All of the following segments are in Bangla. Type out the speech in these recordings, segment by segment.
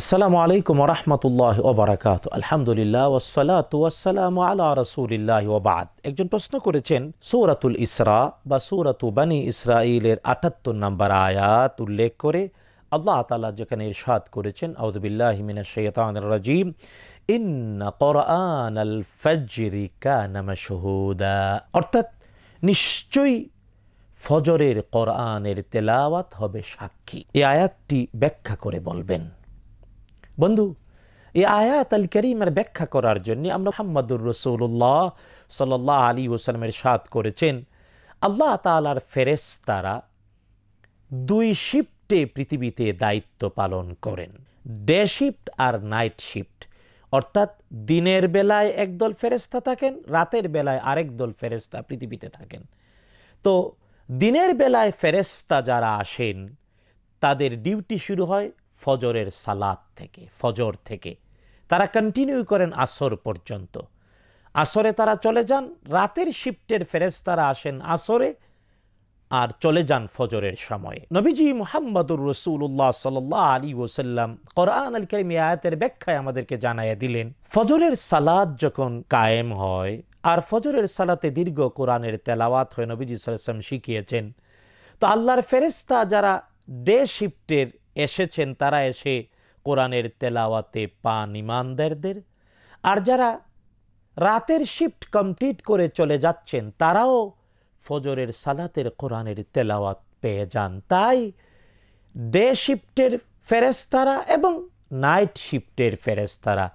আসসালামু আলাইকুম রহমতুল্লাহ ওবরাকাত আলহামদুলিল্লাহ ওসালাতাম আল্লাহ রসুলিল্লাহ ওবাদ একজন প্রশ্ন করেছেন সৌরাতুল ইসরা বা সৌরাতু বানি ইসরাইলের আটাত্তর নম্বর আয়াত উল্লেখ করে আল্লাহ তালা যেখানে ইরশাদ করেছেন আউদুবিল্লাহমিনা সৈয়তান রাজিম আল ফজরিকা অর্থাৎ নিশ্চয়ই ফজরের কোরআনের তেলাওয়াত হবে সাক্ষী এই আয়াতটি ব্যাখ্যা করে বলবেন বন্ধু এই আয়াত আল করিমের ব্যাখ্যা করার জন্য আমরা মোহাম্মদুর রসৌল্লাহ সাল্লাহ আলী ওসালামের সাদ করেছেন আল্লাহ তালার ফেরেস্তারা দুই শিফটে পৃথিবীতে দায়িত্ব পালন করেন ডে শিফট আর নাইট শিফট অর্থাৎ দিনের বেলায় একদল ফেরেস্তা থাকেন রাতের বেলায় আরেক দল ফেরেস্তা পৃথিবীতে থাকেন তো দিনের বেলায় ফেরেস্তা যারা আসেন তাদের ডিউটি শুরু হয় ফজরের সালাদ থেকে ফজর থেকে তারা কন্টিনিউ করেন আসর পর্যন্ত আসরে তারা চলে যান রাতের শিফটের ফেরেস্তারা আসেন আসরে আর চলে যান ফজরের সময়ে নবীজি মোহাম্মদুর রসুল্লাহ সাল্লাহ আলী ওসাল্লাম কোরআন আল করিম আয়াতের ব্যাখ্যায় আমাদেরকে জানাইয়া দিলেন ফজরের সালাদ যখন কায়েম হয় আর ফজরের সালাতে দীর্ঘ কোরআনের তেলাওয়াত হয়ে নবীজি সাল্লাম শিখিয়েছেন তো আল্লাহর ফেরেস্তা যারা ডে শিফটের এসেছেন তারা এসে কোরআনের তেলাওয়াতে পান ইমানদারদের আর যারা রাতের শিফট কমপ্লিট করে চলে যাচ্ছেন তারাও ফজরের সালাতের কোরআনের তেলাওয়াত পেয়ে যান তাই ডে শিফটের ফেরেস্তারা এবং নাইট শিফটের ফেরেস্তারা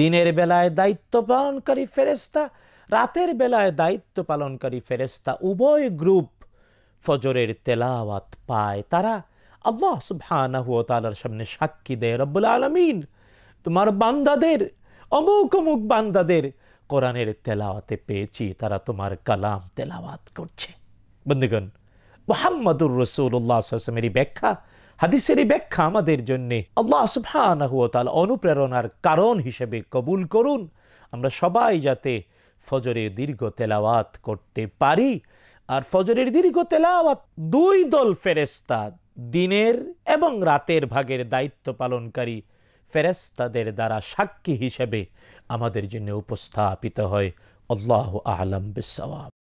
দিনের বেলায় দায়িত্ব পালনকারী ফেরেস্তা রাতের বেলায় দায়িত্ব পালনকারী ফেরেস্তা উভয় গ্রুপ ফজরের তেলাওয়াত পায় তারা আল্লাহ সুবহানাহ তালার সামনে সাক্ষী দেয় রব্বুল আলমিন তোমার বান্দাদের অমুক অমুক বান্দাদের কোরআনের তেলাওয়াতে পেয়েছি তারা তোমার কালাম তেলাওয়াত করছে বন্ধুগণ মোহাম্মদুর রসুল্লাহামের এই ব্যাখ্যা হাদিসের ব্যাখ্যা আমাদের জন্য আল্লাহ সুবহানাহ তাল অনুপ্রেরণার কারণ হিসেবে কবুল করুন আমরা সবাই যাতে ফজরে দীর্ঘ তেলাওয়াত করতে পারি আর ফজরের দীর্ঘ তেলাওয়াত দুই দল ফেরেস্তা দিনের এবং রাতের ভাগের দায়িত্ব পালনকারী ফেরেস্তাদের দ্বারা সাক্ষী হিসেবে আমাদের জন্য উপস্থাপিত হয় আল্লাহ আলম বিসাব